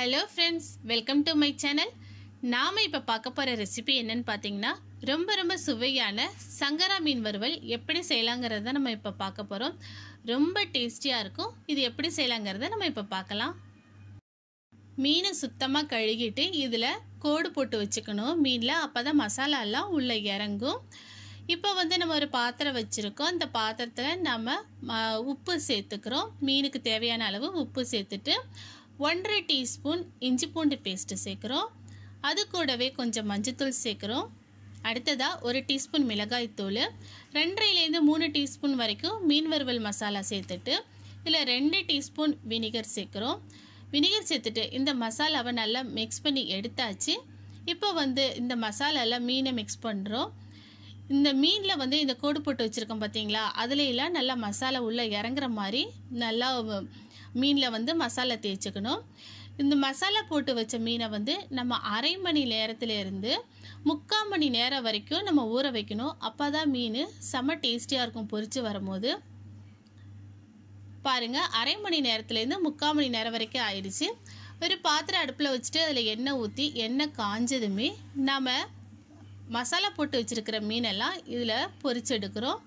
hello friends welcome to my channel நாம் இப்போ பார்க்க போகிற ரெசிபி என்னன்னு பார்த்தீங்கன்னா ரொம்ப ரொம்ப சுவையான சங்கரா மீன் வறுவல் எப்படி செய்யலாங்கிறத நம்ம இப்போ பார்க்க போகிறோம் ரொம்ப டேஸ்டியாக இருக்கும் இது எப்படி செய்யலாங்கிறத நம்ம இப்போ பார்க்கலாம் மீனை சுத்தமாக கழுகிட்டு இதில் கோடு போட்டு வச்சுக்கணும் மீனில் அப்போ தான் மசாலாலாம் உள்ளே இறங்கும் இப்போ வந்து நம்ம ஒரு பாத்திரம் வச்சுருக்கோம் அந்த பாத்திரத்தில் நம்ம உப்பு சேர்த்துக்கிறோம் மீனுக்கு தேவையான அளவு உப்பு சேர்த்துட்டு ஒன்றரை டீஸ்பூன் இஞ்சி பூண்டு பேஸ்ட்டு சேர்க்குறோம் அது கூடவே கொஞ்சம் மஞ்சத்தூள் சேர்க்குறோம் அடுத்ததாக ஒரு டீஸ்பூன் மிளகாய் தூள் ரெண்டரைலேருந்து மூணு டீஸ்பூன் வரைக்கும் மீன் வறுவல் மசாலா சேர்த்துட்டு இதில் ரெண்டு டீஸ்பூன் வினிகர் சேர்க்குறோம் வினிகர் சேர்த்துட்டு இந்த மசாலாவை நல்லா மிக்ஸ் பண்ணி எடுத்தாச்சு இப்போ வந்து இந்த மசாலாவில் மீனை மிக்ஸ் பண்ணுறோம் இந்த மீனில் வந்து இந்த கோடு போட்டு வச்சுருக்கோம் பார்த்தீங்களா அதுலேயெல்லாம் நல்லா மசாலா உள்ளே இறங்குற மாதிரி நல்லா மீனில் வந்து மசாலா தேய்ச்சிக்கணும் இந்த மசாலா போட்டு வச்ச மீனை வந்து நம்ம அரை மணி நேரத்துலேருந்து முக்கால் மணி நேரம் வரைக்கும் நம்ம ஊற வைக்கணும் அப்போ தான் மீன் செம்ம டேஸ்டியாக இருக்கும் பொறிச்சு வரும்போது பாருங்கள் அரை மணி நேரத்துலேருந்து முக்கால் மணி நேரம் வரைக்கும் ஆயிடுச்சு ஒரு பாத்திரம் அடுப்பில் வச்சுட்டு அதில் எண்ணெய் ஊற்றி எண்ணெய் காஞ்சதுமே நம்ம மசாலா போட்டு வச்சுருக்கிற மீனெல்லாம் இதில் பொறிச்செடுக்கிறோம்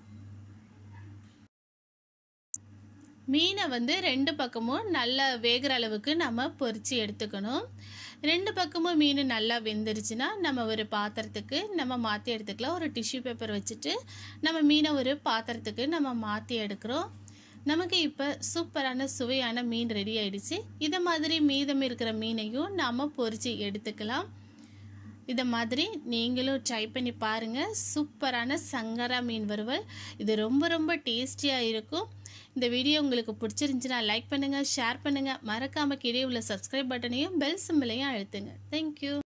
மீனை வந்து ரெண்டு பக்கமும் நல்லா வேகிற அளவுக்கு நம்ம பொறிச்சு எடுத்துக்கணும் ரெண்டு பக்கமும் மீன் நல்லா வெந்துருச்சுன்னா நம்ம ஒரு பாத்திரத்துக்கு நம்ம மாற்றி எடுத்துக்கலாம் ஒரு டிஷ்யூ பேப்பர் வச்சுட்டு நம்ம மீனை ஒரு பாத்திரத்துக்கு நம்ம மாற்றி எடுக்கிறோம் நமக்கு இப்போ சூப்பரான சுவையான மீன் ரெடி ஆயிடுச்சு இதை மாதிரி மீதம் இருக்கிற மீனையும் நாம் பொறிச்சு எடுத்துக்கலாம் இதை மாதிரி நீங்களும் ட்ரை பண்ணி பாருங்கள் சூப்பரான சங்கரா மீன் வறுவல் இது ரொம்ப ரொம்ப டேஸ்டியாக இருக்கும் இந்த வீடியோ உங்களுக்கு பிடிச்சிருந்துச்சுன்னா லைக் பண்ணுங்கள் ஷேர் பண்ணுங்கள் மறக்காமல் கீழே உள்ள சப்ஸ்கிரைப் பட்டனையும் பெல் சிம்பிளையும் அழுத்துங்க தேங்க்யூ